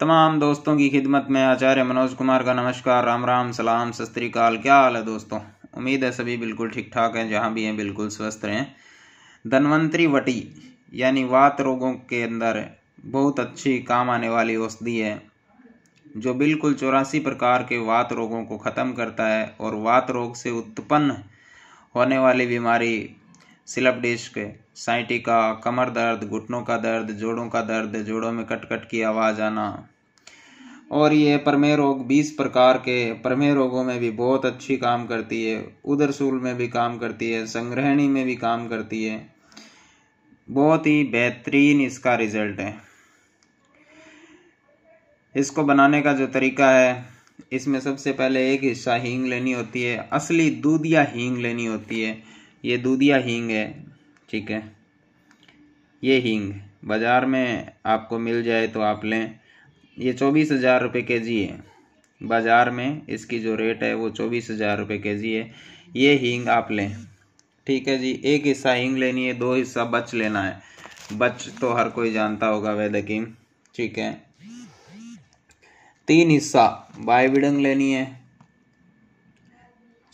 तमाम दोस्तों की खिदमत में आचार्य मनोज कुमार का नमस्कार राम राम सलाम सस्त्रीकाल क्या हाल है दोस्तों उम्मीद है सभी बिल्कुल ठीक ठाक हैं जहाँ भी हैं बिल्कुल स्वस्थ रहें धनवंतरी वटी यानी वात रोगों के अंदर बहुत अच्छी काम आने वाली औषधि है जो बिल्कुल चौरासी प्रकार के वात रोगों को ख़त्म करता है और वात रोग से उत्पन्न होने वाली बीमारी स्लप डिस्क साइटिका कमर दर्द घुटनों का दर्द जोड़ों का दर्द जोड़ों में कटकट की आवाज़ आना और ये परमेह रोग बीस प्रकार के प्रमेह रोगों में भी बहुत अच्छी काम करती है उधर सूल में भी काम करती है संग्रहणी में भी काम करती है बहुत ही बेहतरीन इसका रिजल्ट है इसको बनाने का जो तरीका है इसमें सबसे पहले एक हिस्सा हींग लेनी होती है असली दूधिया हींग लेनी होती है ये दूधिया हींग है ठीक है ये हींग बाज़ार में आपको मिल जाए तो आप लें ये चौबीस हज़ार रुपये के जी है बाज़ार में इसकी जो रेट है वो चौबीस हज़ार रुपये के जी है ये हींग आप लें ठीक है जी एक हिस्सा हींग लेनी है दो हिस्सा बच लेना है बच तो हर कोई जानता होगा वैद ठीक है तीन हिस्सा बायबिडंग लेनी है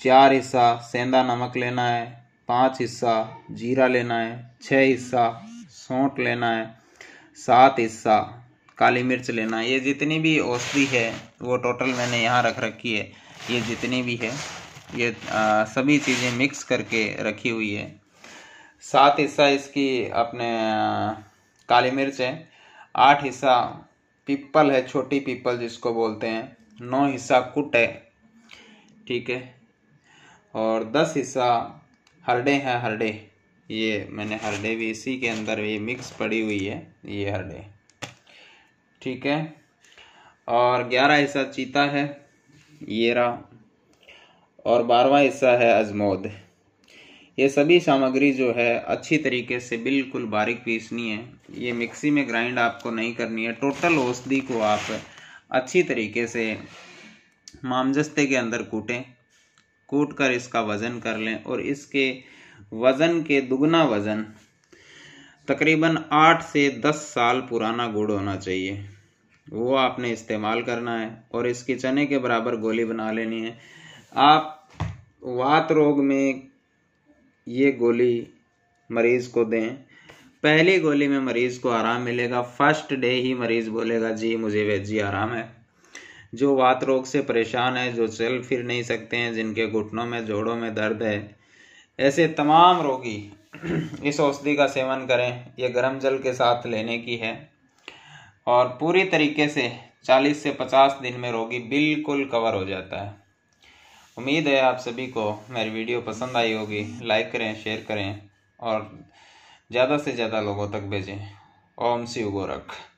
चार हिस्सा सेंधा नमक लेना है पाँच हिस्सा जीरा लेना है छः हिस्सा सौंठ लेना है सात हिस्सा काली मिर्च लेना है ये जितनी भी औषधि है वो टोटल मैंने यहाँ रख रखी है ये जितनी भी है ये आ, सभी चीज़ें मिक्स करके रखी हुई है सात हिस्सा इसकी अपने काली मिर्च है आठ हिस्सा पीपल है छोटी पीपल जिसको बोलते हैं नौ हिस्सा कुट है ठीक है और दस हिस्सा हरडे हैं हरडे ये मैंने हरडे भी इसी के अंदर ये मिक्स पड़ी हुई है ये हरडे ठीक है और ग्यारह हिस्सा चीता है ये रहा और बारवा हिस्सा है अजमोद ये सभी सामग्री जो है अच्छी तरीके से बिल्कुल बारीक पीसनी है ये मिक्सी में ग्राइंड आपको नहीं करनी है टोटल औषधि को आप अच्छी तरीके से मामजस्ते के अंदर कूटें कूट कर इसका वज़न कर लें और इसके वज़न के दुगना वज़न तकरीबन आठ से दस साल पुराना गुड़ होना चाहिए वो आपने इस्तेमाल करना है और इसके चने के बराबर गोली बना लेनी है आप वात रोग में ये गोली मरीज़ को दें पहली गोली में मरीज़ को आराम मिलेगा फर्स्ट डे ही मरीज़ बोलेगा जी मुझे वेजी आराम है जो वात रोग से परेशान है जो चल फिर नहीं सकते हैं जिनके घुटनों में जोड़ों में दर्द है ऐसे तमाम रोगी इस औषधि का सेवन करें यह गर्म जल के साथ लेने की है और पूरी तरीके से 40 से 50 दिन में रोगी बिल्कुल कवर हो जाता है उम्मीद है आप सभी को मेरी वीडियो पसंद आई होगी लाइक करें शेयर करें और ज़्यादा से ज़्यादा लोगों तक भेजें ओम शिव गोरख